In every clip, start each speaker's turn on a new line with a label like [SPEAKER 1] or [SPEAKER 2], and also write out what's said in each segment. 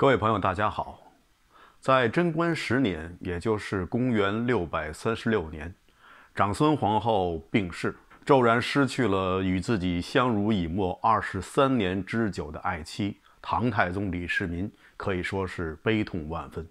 [SPEAKER 1] 各位朋友，大家好。在贞观十年，也就是公元六百三十六年，长孙皇后病逝，骤然失去了与自己相濡以沫二十三年之久的爱妻，唐太宗李世民可以说是悲痛万分。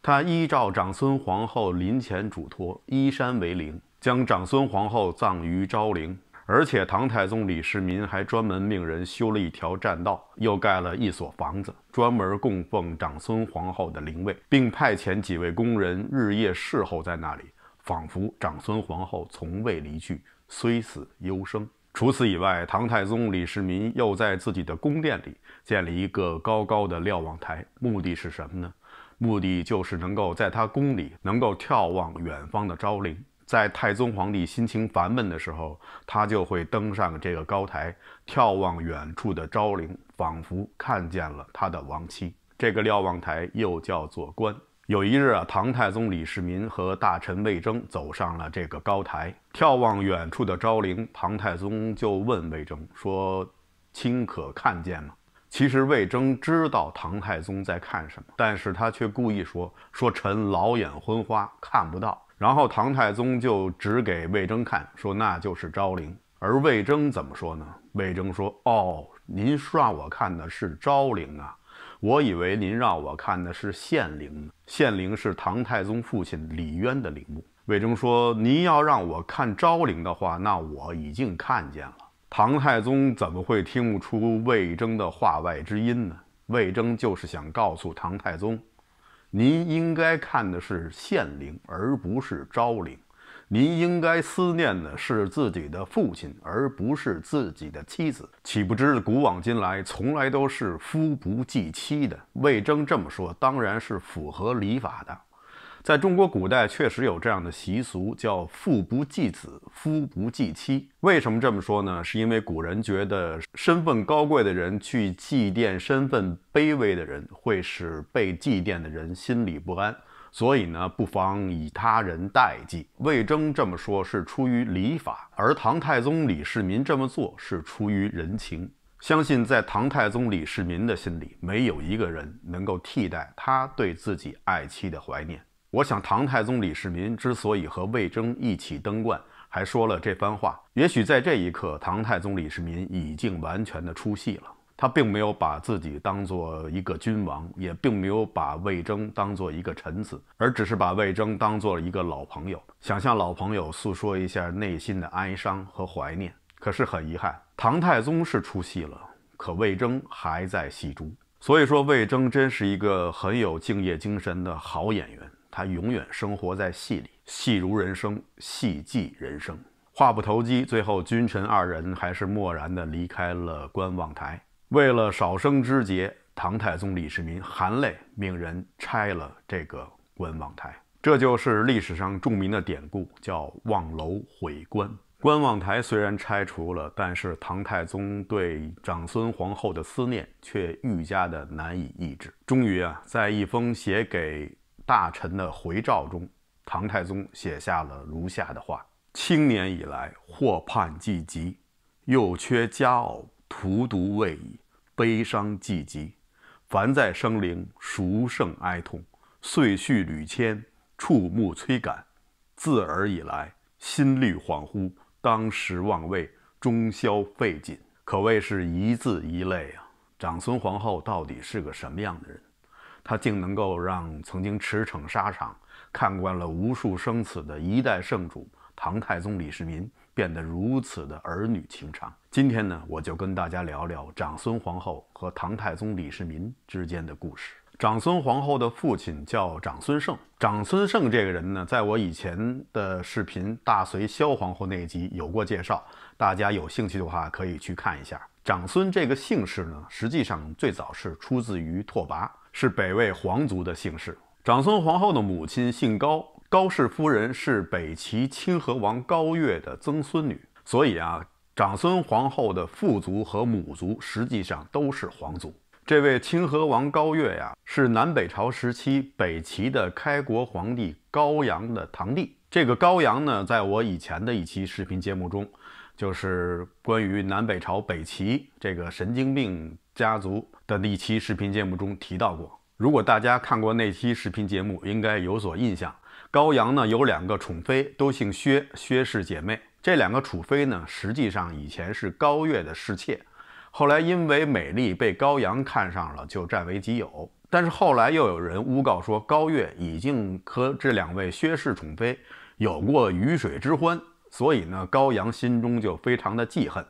[SPEAKER 1] 他依照长孙皇后临前嘱托，依山为陵，将长孙皇后葬于昭陵。而且唐太宗李世民还专门命人修了一条栈道，又盖了一所房子，专门供奉长孙皇后的灵位，并派遣几位工人日夜侍候在那里，仿佛长孙皇后从未离去，虽死犹生。除此以外，唐太宗李世民又在自己的宫殿里建了一个高高的瞭望台，目的是什么呢？目的就是能够在他宫里能够眺望远方的昭陵。在太宗皇帝心情烦闷的时候，他就会登上这个高台，眺望远处的昭陵，仿佛看见了他的亡妻。这个瞭望台又叫做观。有一日啊，唐太宗李世民和大臣魏征走上了这个高台，眺望远处的昭陵。唐太宗就问魏征说：“亲可看见吗？”其实魏征知道唐太宗在看什么，但是他却故意说：“说臣老眼昏花，看不到。”然后唐太宗就指给魏征看，说那就是昭陵。而魏征怎么说呢？魏征说：“哦，您让我看的是昭陵啊，我以为您让我看的是献陵。呢。献陵是唐太宗父亲李渊的陵墓。”魏征说：“您要让我看昭陵的话，那我已经看见了。”唐太宗怎么会听不出魏征的话外之音呢？魏征就是想告诉唐太宗。您应该看的是县令，而不是昭陵。您应该思念的是自己的父亲，而不是自己的妻子。岂不知古往今来，从来都是夫不计妻的。魏征这么说，当然是符合礼法的。在中国古代，确实有这样的习俗，叫“父不祭子，夫不祭妻”。为什么这么说呢？是因为古人觉得身份高贵的人去祭奠身份卑微的人，会使被祭奠的人心里不安。所以呢，不妨以他人代祭。魏征这么说，是出于礼法；而唐太宗李世民这么做，是出于人情。相信在唐太宗李世民的心里，没有一个人能够替代他对自己爱妻的怀念。我想，唐太宗李世民之所以和魏征一起登冠，还说了这番话，也许在这一刻，唐太宗李世民已经完全的出戏了。他并没有把自己当做一个君王，也并没有把魏征当做一个臣子，而只是把魏征当做了一个老朋友，想向老朋友诉说一下内心的哀伤和怀念。可是很遗憾，唐太宗是出戏了，可魏征还在戏中。所以说，魏征真是一个很有敬业精神的好演员。他永远生活在戏里，戏如人生，戏即人生。话不投机，最后君臣二人还是默然地离开了观望台。为了少生之节，唐太宗李世民含泪命人拆了这个观望台。这就是历史上著名的典故，叫“望楼毁观”。观望台虽然拆除了，但是唐太宗对长孙皇后的思念却愈加的难以抑制。终于啊，在一封写给……大臣的回诏中，唐太宗写下了如下的话：青年以来，祸盼既集，又缺家偶，荼毒未已，悲伤既极。凡在生灵，孰胜哀痛？岁序屡迁，触目催感。自尔以来，心虑恍惚，当时望位，终宵废尽，可谓是一字一泪啊！长孙皇后到底是个什么样的人？他竟能够让曾经驰骋沙场、看惯了无数生死的一代圣主唐太宗李世民变得如此的儿女情长。今天呢，我就跟大家聊聊长孙皇后和唐太宗李世民之间的故事。长孙皇后的父亲叫长孙晟，长孙晟这个人呢，在我以前的视频《大隋萧皇后》那一集有过介绍，大家有兴趣的话可以去看一下。长孙这个姓氏呢，实际上最早是出自于拓跋。是北魏皇族的姓氏。长孙皇后的母亲姓高，高氏夫人是北齐清河王高岳的曾孙女，所以啊，长孙皇后的父族和母族实际上都是皇族。这位清河王高岳呀，是南北朝时期北齐的开国皇帝高阳的堂弟。这个高阳呢，在我以前的一期视频节目中，就是关于南北朝北齐这个神经病。家族的一期视频节目中提到过，如果大家看过那期视频节目，应该有所印象。高阳呢有两个宠妃，都姓薛，薛氏姐妹。这两个宠妃呢，实际上以前是高月的侍妾，后来因为美丽被高阳看上了，就占为己有。但是后来又有人诬告说高月已经和这两位薛氏宠妃有过鱼水之欢，所以呢，高阳心中就非常的记恨。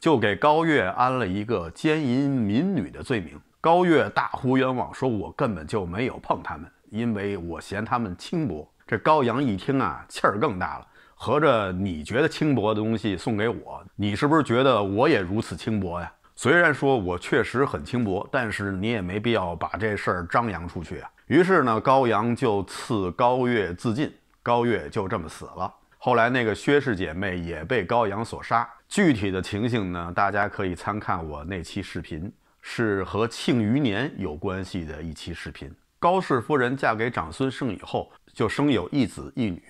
[SPEAKER 1] 就给高月安了一个奸淫民女的罪名，高月大呼冤枉，说我根本就没有碰他们，因为我嫌他们轻薄。这高阳一听啊，气儿更大了，合着你觉得轻薄的东西送给我，你是不是觉得我也如此轻薄呀？虽然说我确实很轻薄，但是你也没必要把这事儿张扬出去啊。于是呢，高阳就赐高月自尽，高月就这么死了。后来那个薛氏姐妹也被高阳所杀，具体的情形呢，大家可以参看我那期视频，是和《庆余年》有关系的一期视频。高氏夫人嫁给长孙晟以后，就生有一子一女，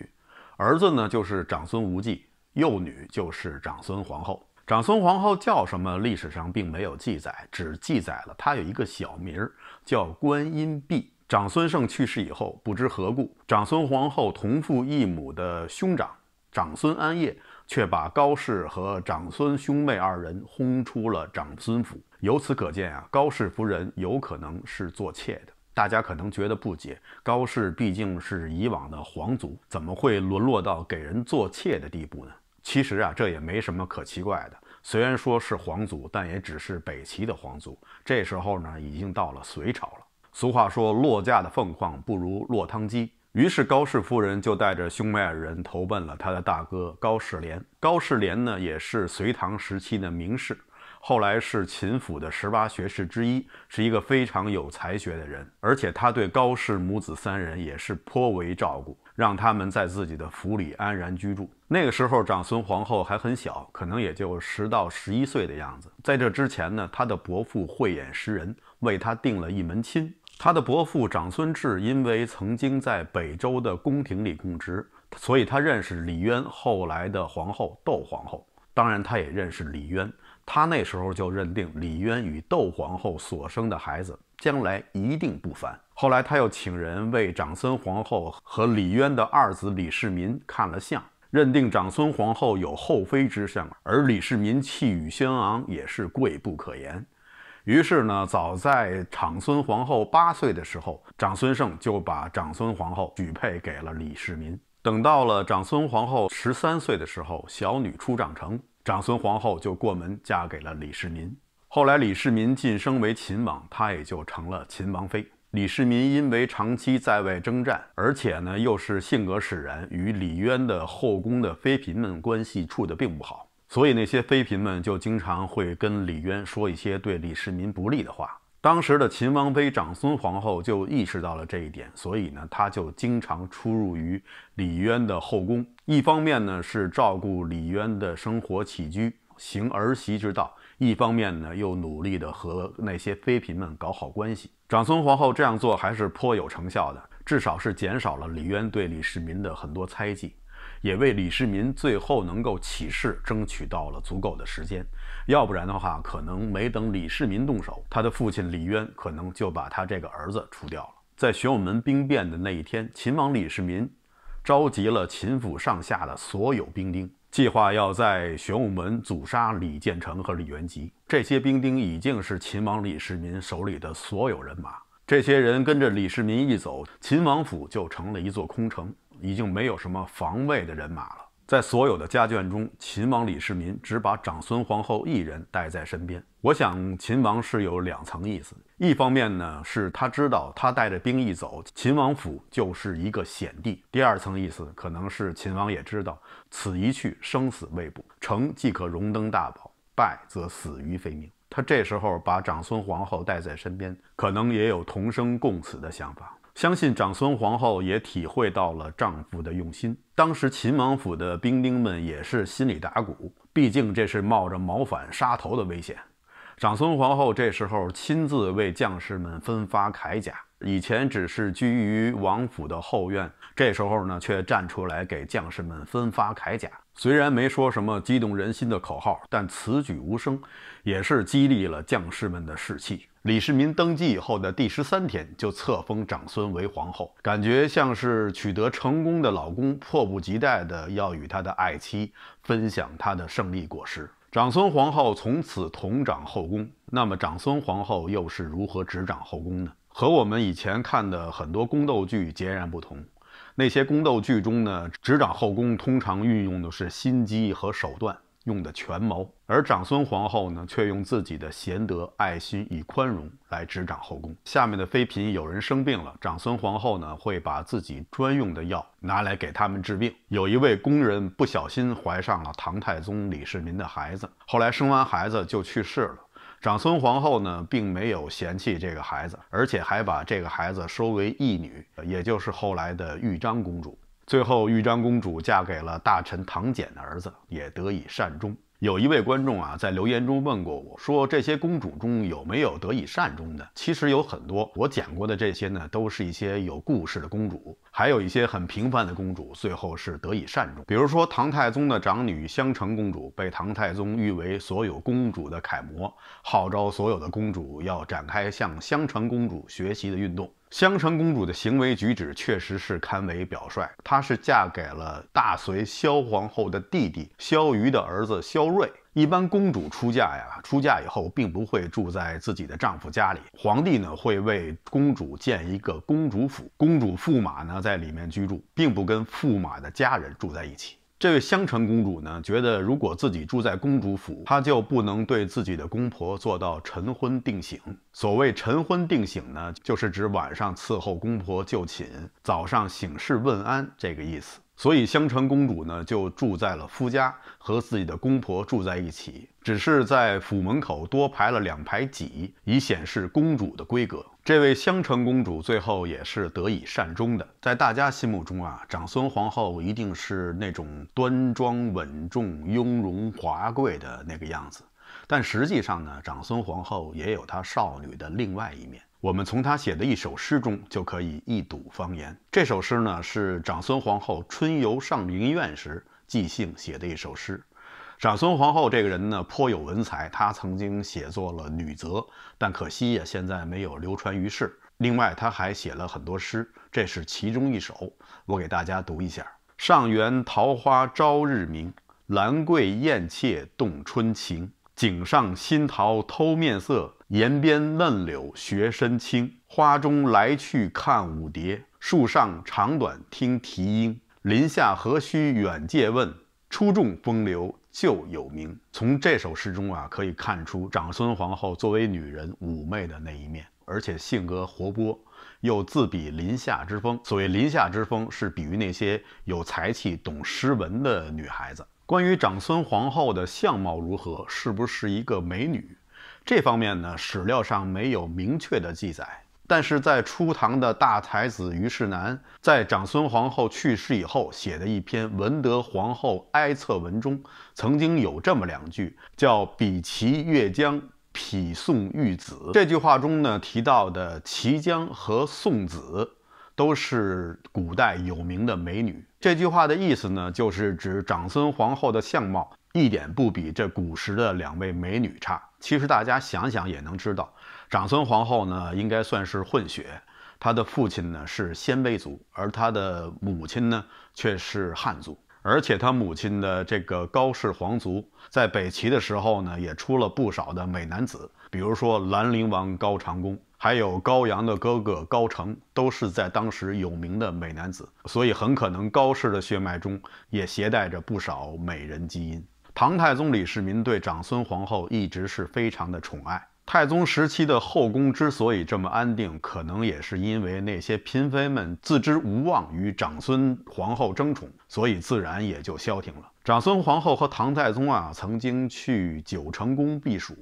[SPEAKER 1] 儿子呢就是长孙无忌，幼女就是长孙皇后。长孙皇后叫什么？历史上并没有记载，只记载了她有一个小名儿叫观音婢。长孙晟去世以后，不知何故，长孙皇后同父异母的兄长。长孙安业却把高氏和长孙兄妹二人轰出了长孙府。由此可见啊，高氏夫人有可能是做妾的。大家可能觉得不解，高氏毕竟是以往的皇族，怎么会沦落到给人做妾的地步呢？其实啊，这也没什么可奇怪的。虽然说是皇族，但也只是北齐的皇族。这时候呢，已经到了隋朝了。俗话说，落嫁的凤凰不如落汤鸡。于是高氏夫人就带着兄妹二人投奔了他的大哥高士廉。高士廉呢，也是隋唐时期的名士，后来是秦府的十八学士之一，是一个非常有才学的人。而且他对高氏母子三人也是颇为照顾，让他们在自己的府里安然居住。那个时候，长孙皇后还很小，可能也就十到十一岁的样子。在这之前呢，他的伯父慧眼识人，为他定了一门亲。他的伯父长孙志因为曾经在北周的宫廷里供职，所以他认识李渊后来的皇后窦皇后。当然，他也认识李渊。他那时候就认定李渊与窦皇后所生的孩子将来一定不凡。后来，他又请人为长孙皇后和李渊的二子李世民看了相，认定长孙皇后有后妃之相，而李世民气宇轩昂，也是贵不可言。于是呢，早在长孙皇后八岁的时候，长孙晟就把长孙皇后许配给了李世民。等到了长孙皇后十三岁的时候，小女初长成，长孙皇后就过门嫁给了李世民。后来李世民晋升为秦王，她也就成了秦王妃。李世民因为长期在外征战，而且呢又是性格使然，与李渊的后宫的妃嫔们关系处的并不好。所以那些妃嫔们就经常会跟李渊说一些对李世民不利的话。当时的秦王妃长孙皇后就意识到了这一点，所以呢，她就经常出入于李渊的后宫。一方面呢是照顾李渊的生活起居，行儿媳之道；一方面呢又努力地和那些妃嫔们搞好关系。长孙皇后这样做还是颇有成效的，至少是减少了李渊对李世民的很多猜忌。也为李世民最后能够起事争取到了足够的时间，要不然的话，可能没等李世民动手，他的父亲李渊可能就把他这个儿子除掉了。在玄武门兵变的那一天，秦王李世民召集了秦府上下的所有兵丁，计划要在玄武门阻杀李建成和李元吉。这些兵丁已经是秦王李世民手里的所有人马。这些人跟着李世民一走，秦王府就成了一座空城。已经没有什么防卫的人马了。在所有的家眷中，秦王李世民只把长孙皇后一人带在身边。我想，秦王是有两层意思：一方面呢，是他知道他带着兵一走，秦王府就是一个险地；第二层意思，可能是秦王也知道此一去生死未卜，成即可荣登大宝，败则死于非命。他这时候把长孙皇后带在身边，可能也有同生共死的想法。相信长孙皇后也体会到了丈夫的用心。当时秦王府的兵丁们也是心里打鼓，毕竟这是冒着谋反杀头的危险。长孙皇后这时候亲自为将士们分发铠甲，以前只是居于王府的后院，这时候呢，却站出来给将士们分发铠甲。虽然没说什么激动人心的口号，但此举无声，也是激励了将士们的士气。李世民登基以后的第十三天，就册封长孙为皇后，感觉像是取得成功的老公迫不及待的要与他的爱妻分享他的胜利果实。长孙皇后从此统掌后宫，那么长孙皇后又是如何执掌后宫呢？和我们以前看的很多宫斗剧截然不同。那些宫斗剧中呢，执掌后宫通常运用的是心机和手段，用的权谋；而长孙皇后呢，却用自己的贤德、爱心与宽容来执掌后宫。下面的妃嫔有人生病了，长孙皇后呢会把自己专用的药拿来给他们治病。有一位宫人不小心怀上了唐太宗李世民的孩子，后来生完孩子就去世了。长孙皇后呢，并没有嫌弃这个孩子，而且还把这个孩子收为义女，也就是后来的豫章公主。最后，豫章公主嫁给了大臣唐俭的儿子，也得以善终。有一位观众啊，在留言中问过我，说这些公主中有没有得以善终的？其实有很多，我讲过的这些呢，都是一些有故事的公主，还有一些很平凡的公主，最后是得以善终。比如说唐太宗的长女香城公主，被唐太宗誉为所有公主的楷模，号召所有的公主要展开向香城公主学习的运动。香城公主的行为举止确实是堪为表率。她是嫁给了大隋萧皇后的弟弟萧瑜的儿子萧睿。一般公主出嫁呀，出嫁以后并不会住在自己的丈夫家里，皇帝呢会为公主建一个公主府，公主驸马呢在里面居住，并不跟驸马的家人住在一起。这位香尘公主呢，觉得如果自己住在公主府，她就不能对自己的公婆做到晨昏定省。所谓晨昏定省呢，就是指晚上伺候公婆就寝，早上醒事问安这个意思。所以香橙公主呢，就住在了夫家，和自己的公婆住在一起，只是在府门口多排了两排挤，以显示公主的规格。这位香橙公主最后也是得以善终的。在大家心目中啊，长孙皇后一定是那种端庄稳重、雍容华贵的那个样子，但实际上呢，长孙皇后也有她少女的另外一面。我们从他写的一首诗中就可以一睹方言。这首诗呢是长孙皇后春游上林苑时即兴写的一首诗。长孙皇后这个人呢颇有文采，她曾经写作了《女则》，但可惜呀现在没有流传于世。另外，她还写了很多诗，这是其中一首，我给大家读一下：“上元桃花朝日明，兰桂艳妾动春情。井上新桃偷面色。”檐边嫩柳学深青，花中来去看舞蝶；树上长短听啼莺，林下何须远借问？出众风流旧有名。从这首诗中啊，可以看出长孙皇后作为女人妩媚的那一面，而且性格活泼，又自比林下之风。所谓林下之风，是比喻那些有才气、懂诗文的女孩子。关于长孙皇后的相貌如何，是不是一个美女？这方面呢，史料上没有明确的记载，但是在初唐的大才子虞世南在长孙皇后去世以后写的一篇《文德皇后哀策文》中，曾经有这么两句，叫“比齐越江，匹宋玉子”。这句话中呢提到的齐姜和宋子，都是古代有名的美女。这句话的意思呢，就是指长孙皇后的相貌一点不比这古时的两位美女差。其实大家想想也能知道，长孙皇后呢应该算是混血，她的父亲呢是鲜卑族，而她的母亲呢却是汉族。而且她母亲的这个高氏皇族在北齐的时候呢，也出了不少的美男子，比如说兰陵王高长恭，还有高阳的哥哥高澄，都是在当时有名的美男子。所以很可能高氏的血脉中也携带着不少美人基因。唐太宗李世民对长孙皇后一直是非常的宠爱。太宗时期的后宫之所以这么安定，可能也是因为那些嫔妃们自知无望与长孙皇后争宠，所以自然也就消停了。长孙皇后和唐太宗啊，曾经去九成宫避暑。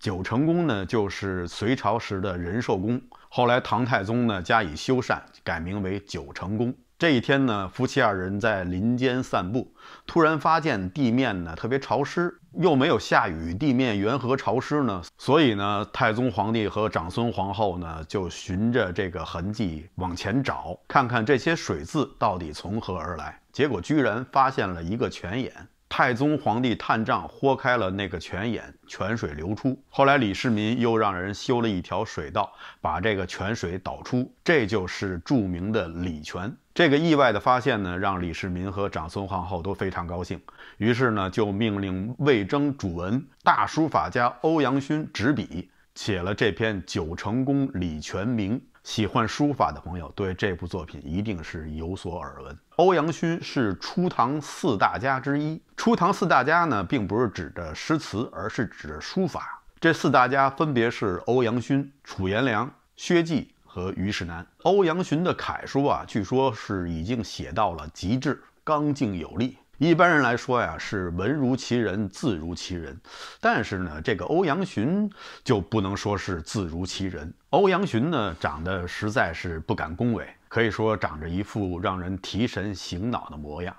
[SPEAKER 1] 九成宫呢，就是隋朝时的仁寿宫，后来唐太宗呢加以修缮，改名为九成宫。这一天呢，夫妻二人在林间散步，突然发现地面呢特别潮湿，又没有下雨，地面缘何潮湿呢？所以呢，太宗皇帝和长孙皇后呢就循着这个痕迹往前找，看看这些水渍到底从何而来。结果居然发现了一个泉眼。太宗皇帝探账豁开了那个泉眼，泉水流出。后来李世民又让人修了一条水道，把这个泉水导出，这就是著名的礼泉。这个意外的发现呢，让李世民和长孙皇后都非常高兴。于是呢，就命令魏征主文，大书法家欧阳询执笔，写了这篇《九成宫李泉铭》。喜欢书法的朋友对这部作品一定是有所耳闻。欧阳询是初唐四大家之一。初唐四大家呢，并不是指的诗词，而是指的书法。这四大家分别是欧阳询、楚颜良、薛稷和虞世南。欧阳询的楷书啊，据说是已经写到了极致，刚劲有力。一般人来说呀，是文如其人，字如其人。但是呢，这个欧阳询就不能说是字如其人。欧阳询呢，长得实在是不敢恭维，可以说长着一副让人提神醒脑的模样。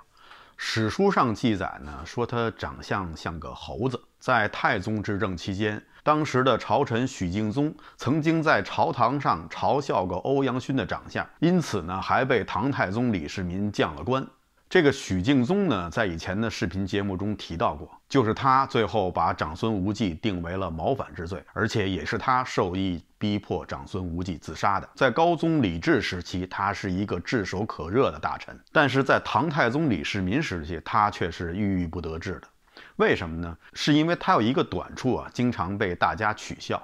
[SPEAKER 1] 史书上记载呢，说他长相像个猴子。在太宗执政期间，当时的朝臣许敬宗曾经在朝堂上嘲笑过欧阳询的长相，因此呢，还被唐太宗李世民降了官。这个许敬宗呢，在以前的视频节目中提到过，就是他最后把长孙无忌定为了谋反之罪，而且也是他授意逼迫长孙无忌自杀的。在高宗李治时期，他是一个炙手可热的大臣，但是在唐太宗李世民时期，他却是郁郁不得志的。为什么呢？是因为他有一个短处啊，经常被大家取笑。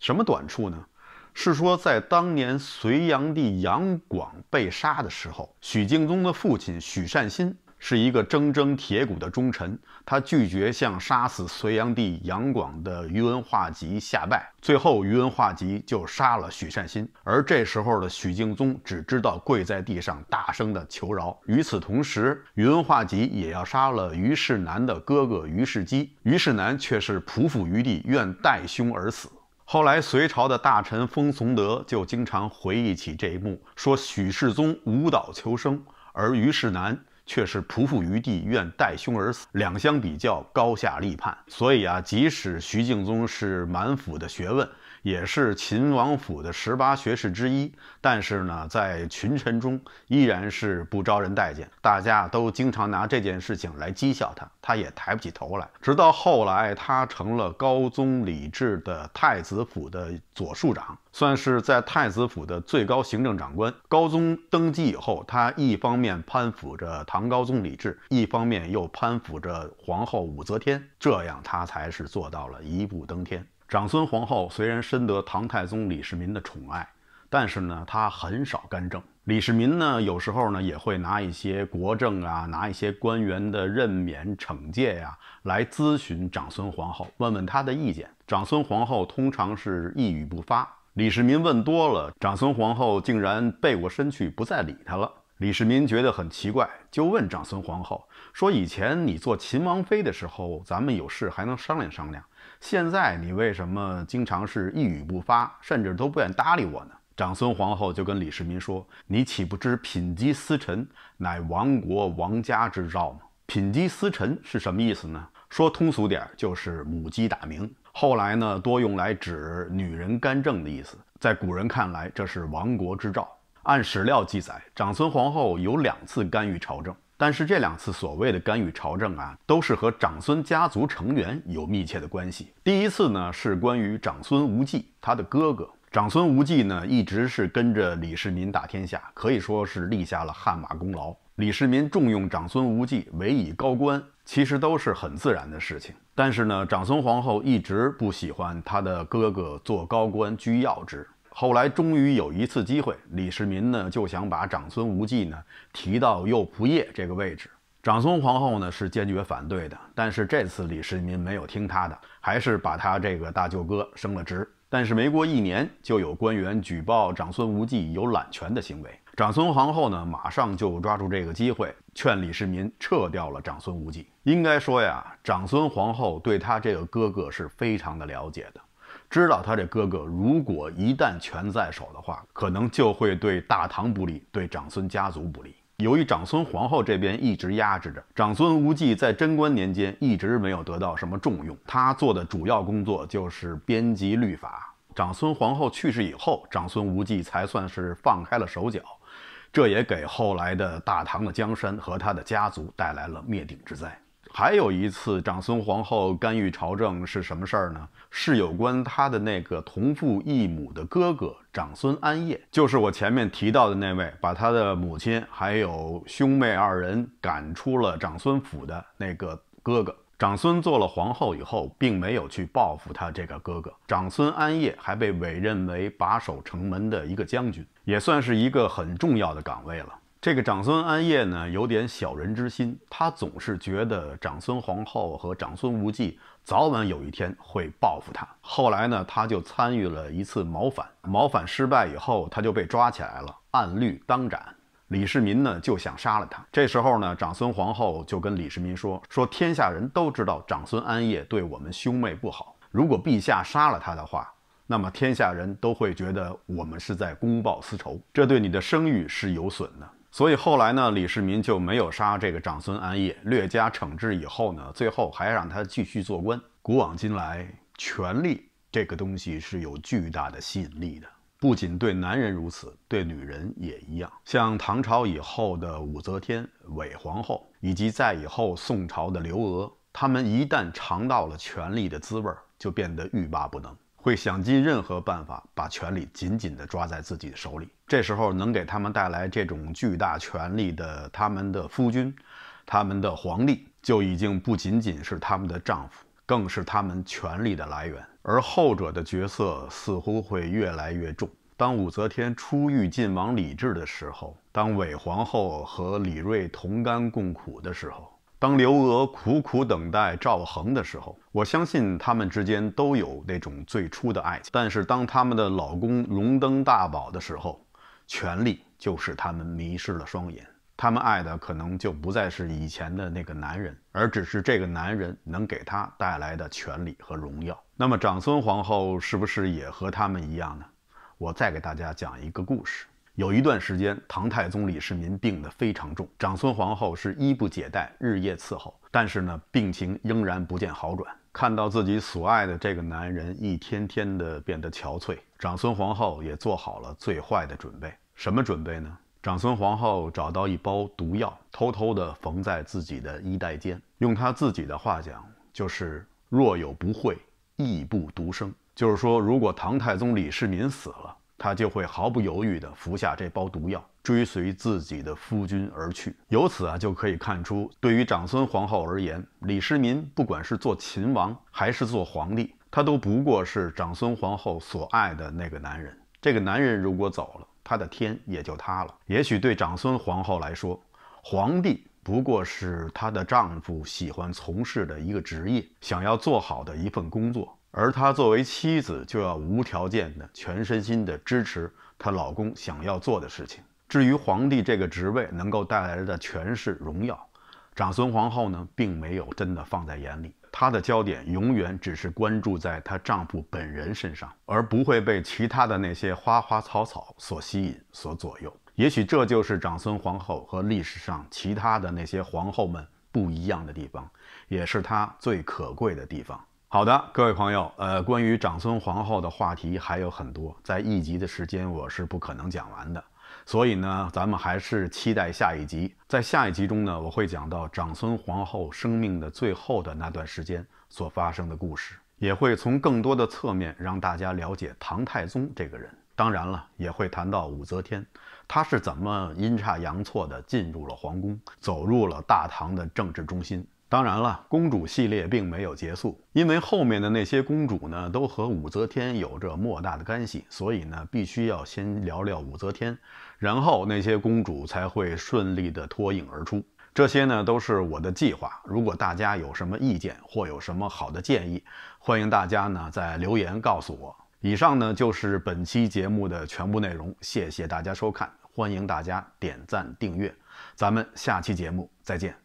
[SPEAKER 1] 什么短处呢？是说，在当年隋炀帝杨广被杀的时候，许敬宗的父亲许善心是一个铮铮铁骨的忠臣，他拒绝向杀死隋炀帝杨广的宇文化及下拜，最后宇文化及就杀了许善心。而这时候的许敬宗只知道跪在地上大声的求饶。与此同时，宇文化及也要杀了于世南的哥哥于世基，于世南却是匍匐于地，愿代兄而死。后来，隋朝的大臣封崇德就经常回忆起这一幕，说：“许世宗舞蹈求生，而虞世南却是匍匐于地，愿代兄而死。两相比较，高下立判。”所以啊，即使徐敬宗是满腹的学问。也是秦王府的十八学士之一，但是呢，在群臣中依然是不招人待见，大家都经常拿这件事情来讥笑他，他也抬不起头来。直到后来，他成了高宗李治的太子府的左庶长，算是在太子府的最高行政长官。高宗登基以后，他一方面攀附着唐高宗李治，一方面又攀附着皇后武则天，这样他才是做到了一步登天。长孙皇后虽然深得唐太宗李世民的宠爱，但是呢，她很少干政。李世民呢，有时候呢也会拿一些国政啊，拿一些官员的任免、惩戒呀，来咨询长孙皇后，问问她的意见。长孙皇后通常是一语不发。李世民问多了，长孙皇后竟然背过身去不再理他了。李世民觉得很奇怪，就问长孙皇后说：“以前你做秦王妃的时候，咱们有事还能商量商量。”现在你为什么经常是一语不发，甚至都不愿搭理我呢？长孙皇后就跟李世民说：“你岂不知品级司臣乃亡国亡家之兆吗？”品级司臣是什么意思呢？说通俗点，就是母鸡打鸣。后来呢，多用来指女人干政的意思。在古人看来，这是亡国之兆。按史料记载，长孙皇后有两次干预朝政。但是这两次所谓的干预朝政啊，都是和长孙家族成员有密切的关系。第一次呢，是关于长孙无忌，他的哥哥长孙无忌呢，一直是跟着李世民打天下，可以说是立下了汗马功劳。李世民重用长孙无忌委以高官，其实都是很自然的事情。但是呢，长孙皇后一直不喜欢他的哥哥做高官居要职。后来终于有一次机会，李世民呢就想把长孙无忌呢提到右仆射这个位置。长孙皇后呢是坚决反对的，但是这次李世民没有听他的，还是把他这个大舅哥升了职。但是没过一年，就有官员举报长孙无忌有揽权的行为。长孙皇后呢马上就抓住这个机会，劝李世民撤掉了长孙无忌。应该说呀，长孙皇后对他这个哥哥是非常的了解的。知道他这哥哥如果一旦权在手的话，可能就会对大唐不利，对长孙家族不利。由于长孙皇后这边一直压制着，长孙无忌在贞观年间一直没有得到什么重用，他做的主要工作就是编辑律法。长孙皇后去世以后，长孙无忌才算是放开了手脚，这也给后来的大唐的江山和他的家族带来了灭顶之灾。还有一次，长孙皇后干预朝政是什么事儿呢？是有关她的那个同父异母的哥哥长孙安业，就是我前面提到的那位，把他的母亲还有兄妹二人赶出了长孙府的那个哥哥。长孙做了皇后以后，并没有去报复他这个哥哥。长孙安业还被委任为把守城门的一个将军，也算是一个很重要的岗位了。这个长孙安业呢，有点小人之心，他总是觉得长孙皇后和长孙无忌早晚有一天会报复他。后来呢，他就参与了一次谋反，谋反失败以后，他就被抓起来了，按律当斩。李世民呢，就想杀了他。这时候呢，长孙皇后就跟李世民说：“说天下人都知道长孙安业对我们兄妹不好，如果陛下杀了他的话，那么天下人都会觉得我们是在公报私仇，这对你的声誉是有损的。”所以后来呢，李世民就没有杀这个长孙安业，略加惩治以后呢，最后还让他继续做官。古往今来，权力这个东西是有巨大的吸引力的，不仅对男人如此，对女人也一样。像唐朝以后的武则天、韦皇后，以及在以后宋朝的刘娥，她们一旦尝到了权力的滋味儿，就变得欲罢不能。会想尽任何办法把权力紧紧地抓在自己的手里。这时候能给他们带来这种巨大权力的，他们的夫君，他们的皇帝，就已经不仅仅是他们的丈夫，更是他们权力的来源。而后者的角色似乎会越来越重。当武则天初遇晋王李治的时候，当韦皇后和李瑞同甘共苦的时候。当刘娥苦苦等待赵恒的时候，我相信他们之间都有那种最初的爱情。但是当他们的老公荣登大宝的时候，权力就使他们迷失了双眼。他们爱的可能就不再是以前的那个男人，而只是这个男人能给他带来的权力和荣耀。那么长孙皇后是不是也和他们一样呢？我再给大家讲一个故事。有一段时间，唐太宗李世民病得非常重，长孙皇后是衣不解带，日夜伺候，但是呢，病情仍然不见好转。看到自己所爱的这个男人一天天的变得憔悴，长孙皇后也做好了最坏的准备。什么准备呢？长孙皇后找到一包毒药，偷偷的缝在自己的衣带间。用她自己的话讲，就是“若有不讳，亦不独生”。就是说，如果唐太宗李世民死了。她就会毫不犹豫地服下这包毒药，追随自己的夫君而去。由此啊，就可以看出，对于长孙皇后而言，李世民不管是做秦王还是做皇帝，他都不过是长孙皇后所爱的那个男人。这个男人如果走了，他的天也就塌了。也许对长孙皇后来说，皇帝不过是她的丈夫喜欢从事的一个职业，想要做好的一份工作。而她作为妻子，就要无条件的、全身心的支持她老公想要做的事情。至于皇帝这个职位能够带来的权势、荣耀，长孙皇后呢，并没有真的放在眼里。她的焦点永远只是关注在她丈夫本人身上，而不会被其他的那些花花草草所吸引、所左右。也许这就是长孙皇后和历史上其他的那些皇后们不一样的地方，也是她最可贵的地方。好的，各位朋友，呃，关于长孙皇后的话题还有很多，在一集的时间我是不可能讲完的，所以呢，咱们还是期待下一集。在下一集中呢，我会讲到长孙皇后生命的最后的那段时间所发生的故事，也会从更多的侧面让大家了解唐太宗这个人。当然了，也会谈到武则天，她是怎么阴差阳错地进入了皇宫，走入了大唐的政治中心。当然了，公主系列并没有结束，因为后面的那些公主呢，都和武则天有着莫大的干系，所以呢，必须要先聊聊武则天，然后那些公主才会顺利的脱颖而出。这些呢，都是我的计划。如果大家有什么意见或有什么好的建议，欢迎大家呢在留言告诉我。以上呢，就是本期节目的全部内容，谢谢大家收看，欢迎大家点赞订阅，咱们下期节目再见。